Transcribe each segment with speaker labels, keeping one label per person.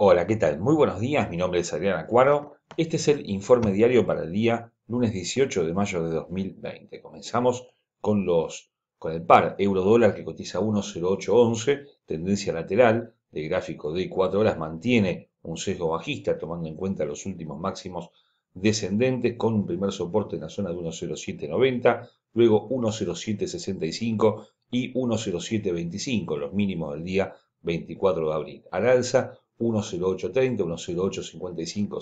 Speaker 1: Hola, ¿qué tal? Muy buenos días, mi nombre es Adrián Acuaro. Este es el informe diario para el día lunes 18 de mayo de 2020. Comenzamos con los con el par euro dólar que cotiza 1.0811, tendencia lateral de gráfico de 4 horas mantiene un sesgo bajista tomando en cuenta los últimos máximos descendentes con un primer soporte en la zona de 1.0790, luego 1.0765 y 1.0725, los mínimos del día 24 de abril. Al alza 10830, 10855,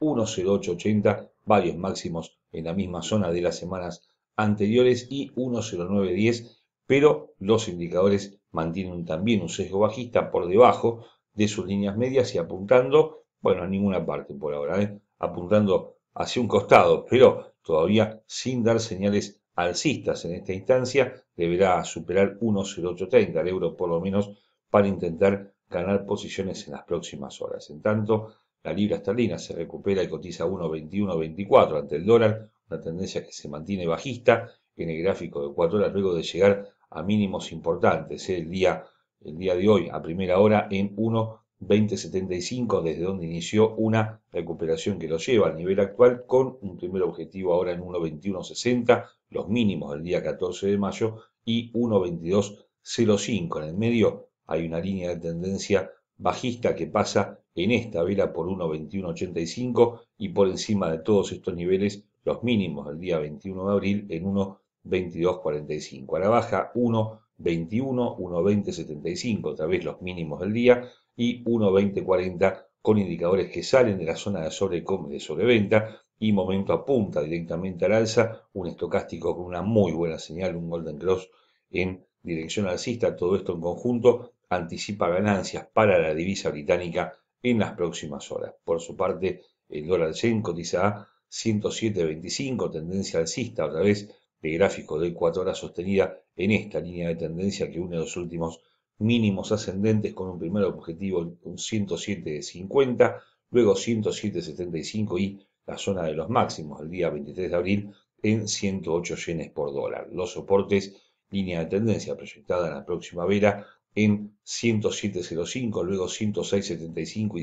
Speaker 1: 10880, varios máximos en la misma zona de las semanas anteriores y 10910, pero los indicadores mantienen también un sesgo bajista por debajo de sus líneas medias y apuntando, bueno, a ninguna parte por ahora, ¿eh? apuntando hacia un costado, pero todavía sin dar señales alcistas en esta instancia, deberá superar 1.0830 el euro por lo menos para intentar ganar posiciones en las próximas horas. En tanto, la libra esterlina se recupera y cotiza 1.21.24 ante el dólar, una tendencia que se mantiene bajista en el gráfico de 4 horas luego de llegar a mínimos importantes eh, el día, el día de hoy a primera hora en 1.2075 desde donde inició una recuperación que lo lleva al nivel actual con un primer objetivo ahora en 1.2160, los mínimos del día 14 de mayo y 1.2205 en el medio hay una línea de tendencia bajista que pasa en esta vela por 1.2185 y por encima de todos estos niveles, los mínimos del día 21 de abril en 1.2245. A la baja 1.21, 1.2075, otra vez los mínimos del día, y 1.2040 con indicadores que salen de la zona de, sobre, de sobreventa y momento apunta directamente al alza, un estocástico con una muy buena señal, un Golden Cross en dirección alcista, todo esto en conjunto anticipa ganancias para la divisa británica en las próximas horas. Por su parte, el dólar yen cotiza a 107.25, tendencia alcista a través de gráfico de 4 horas sostenida en esta línea de tendencia que une los últimos mínimos ascendentes con un primer objetivo en 107.50, luego 107.75 y la zona de los máximos el día 23 de abril en 108 yenes por dólar. Los soportes, línea de tendencia proyectada en la próxima vela, en 107.05, luego 106.75 y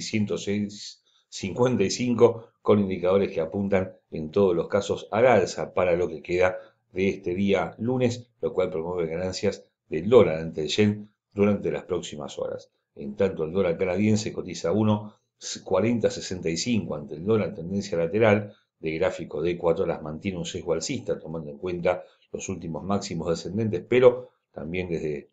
Speaker 1: 106.55, con indicadores que apuntan en todos los casos al alza para lo que queda de este día lunes, lo cual promueve ganancias del dólar ante el yen durante las próximas horas. En tanto, el dólar canadiense cotiza 1,4065 ante el dólar en tendencia lateral de gráfico de 4 horas mantiene un sesgo alcista tomando en cuenta los últimos máximos descendentes, pero también desde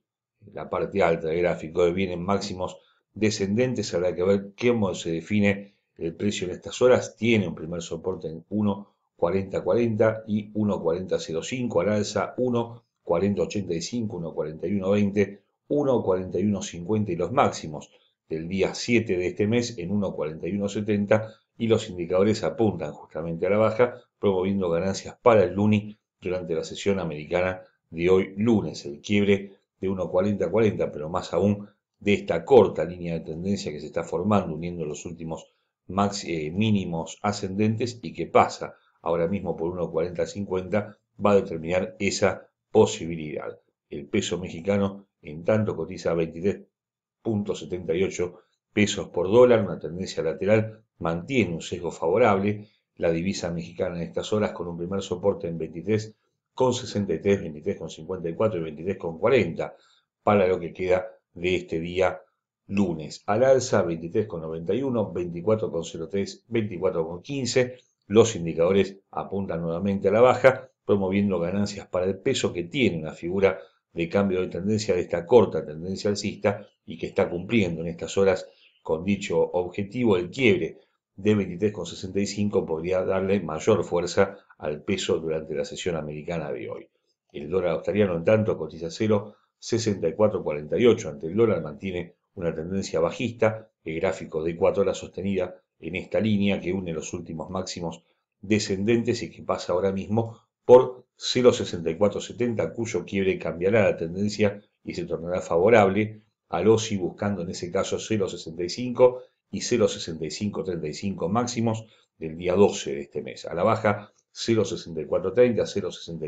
Speaker 1: la parte alta del gráfico de bienes máximos descendentes, habrá que ver qué modo se define el precio en estas horas, tiene un primer soporte en 1.4040 y 1.4005 al alza, 1.4085, 1.4120, 1.4150 y los máximos del día 7 de este mes en 1.4170 y los indicadores apuntan justamente a la baja, promoviendo ganancias para el Luni durante la sesión americana de hoy lunes. El quiebre de 1.40 a 40, pero más aún de esta corta línea de tendencia que se está formando uniendo los últimos max, eh, mínimos ascendentes y que pasa ahora mismo por 1.40 a 50, va a determinar esa posibilidad. El peso mexicano, en tanto, cotiza a 23.78 pesos por dólar, una tendencia lateral, mantiene un sesgo favorable. La divisa mexicana en estas horas con un primer soporte en 23 con 63, 23 con 54 y 23 con 40 para lo que queda de este día lunes. Al alza 23 con 91, 24 03, 24 15. Los indicadores apuntan nuevamente a la baja, promoviendo ganancias para el peso que tiene una figura de cambio de tendencia de esta corta tendencia alcista y que está cumpliendo en estas horas con dicho objetivo el quiebre de 23,65 podría darle mayor fuerza al peso durante la sesión americana de hoy. El dólar australiano, en tanto, cotiza 0,6448 ante el dólar, mantiene una tendencia bajista, el gráfico de 4 horas sostenida en esta línea que une los últimos máximos descendentes y que pasa ahora mismo por 0,6470, cuyo quiebre cambiará la tendencia y se tornará favorable al OSI buscando en ese caso 0,65 y 0,6535 máximos del día 12 de este mes. A la baja 0,6430,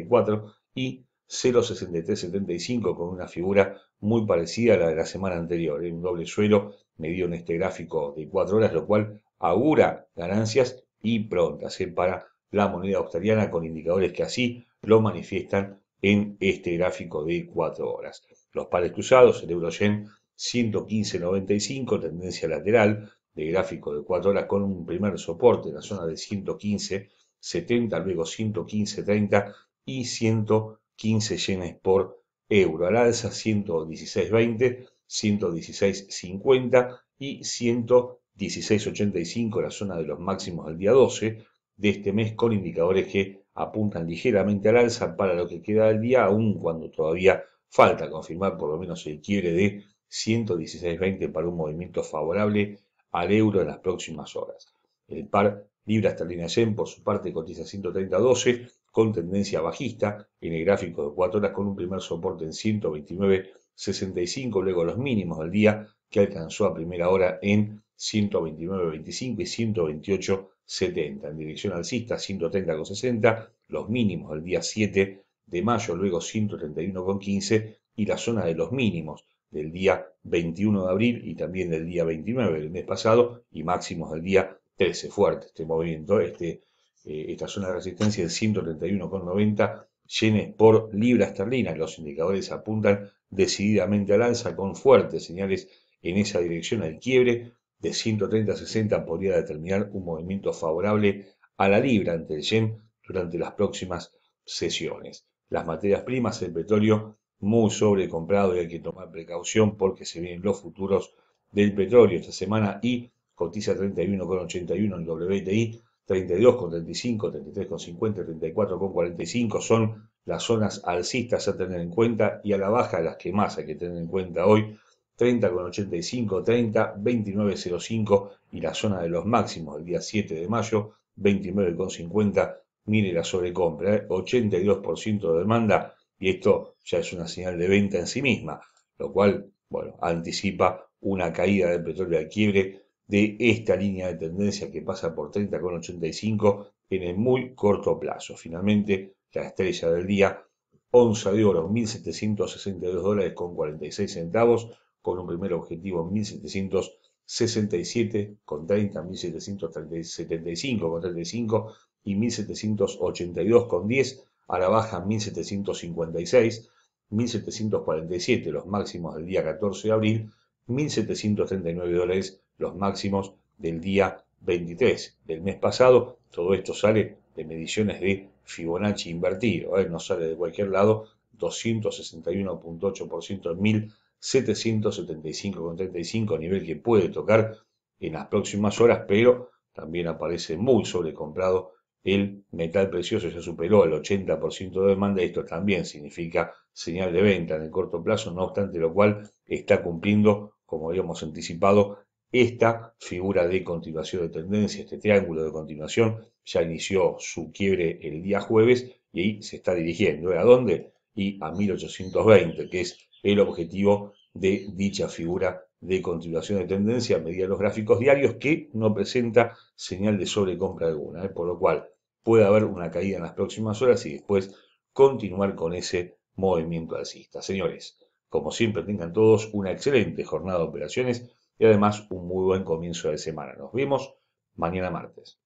Speaker 1: 0,64 y 0,6375 con una figura muy parecida a la de la semana anterior. Un doble suelo medido en este gráfico de 4 horas, lo cual augura ganancias y prontas eh, para la moneda australiana con indicadores que así lo manifiestan en este gráfico de 4 horas. Los pares cruzados, el euro-yen 115.95, tendencia lateral de gráfico de 4 horas con un primer soporte en la zona de 115.70, luego 115.30 y 115 yenes por euro. Al alza 116.20, 116.50 y 116.85, la zona de los máximos del día 12 de este mes, con indicadores que apuntan ligeramente al alza para lo que queda del día, aún cuando todavía falta confirmar por lo menos el quiebre de 116.20 para un movimiento favorable al euro en las próximas horas. El par libra esterlina yen por su parte cotiza 130.12 con tendencia bajista en el gráfico de 4 horas con un primer soporte en 129.65 luego los mínimos del día que alcanzó a primera hora en 129.25 y 128.70 en dirección alcista 130.60 los mínimos del día 7 de mayo luego 131.15 y la zona de los mínimos del día 21 de abril y también del día 29 del mes pasado y máximos del día 13. Fuerte este movimiento, este, eh, esta zona de resistencia de 131,90 yenes por libra esterlina. Los indicadores apuntan decididamente al alza con fuertes señales en esa dirección al quiebre de 130 60 podría determinar un movimiento favorable a la libra ante el yen durante las próximas sesiones. Las materias primas, el petróleo muy sobrecomprado y hay que tomar precaución porque se vienen los futuros del petróleo esta semana y cotiza 31,81 en WTI, 32,35, 33,50, 34,45 son las zonas alcistas a tener en cuenta y a la baja las que más hay que tener en cuenta hoy, 30,85, 30, 29,05 y la zona de los máximos el día 7 de mayo, 29,50, mire la sobrecompra, 82% ¿eh? de demanda, y esto ya es una señal de venta en sí misma, lo cual, bueno, anticipa una caída del petróleo al quiebre de esta línea de tendencia que pasa por 30,85 en el muy corto plazo. Finalmente, la estrella del día, 11 de oro, 1.762 dólares con 46 centavos, con un primer objetivo 1.767,30, con con y 1.782,10 con a la baja 1756, 1747 los máximos del día 14 de abril, 1739 dólares los máximos del día 23 del mes pasado. Todo esto sale de mediciones de Fibonacci invertido, ¿eh? no sale de cualquier lado, 261.8% en 1775,35, nivel que puede tocar en las próximas horas, pero también aparece muy sobrecomprado el metal precioso ya superó el 80% de demanda y esto también significa señal de venta en el corto plazo, no obstante lo cual está cumpliendo, como habíamos anticipado, esta figura de continuación de tendencia, este triángulo de continuación, ya inició su quiebre el día jueves y ahí se está dirigiendo. ¿eh? ¿A dónde? Y a 1820, que es el objetivo de dicha figura de continuación de tendencia a medida de los gráficos diarios que no presenta señal de sobrecompra alguna, ¿eh? por lo cual puede haber una caída en las próximas horas y después continuar con ese movimiento alcista. Señores, como siempre, tengan todos una excelente jornada de operaciones y además un muy buen comienzo de semana. Nos vemos mañana martes.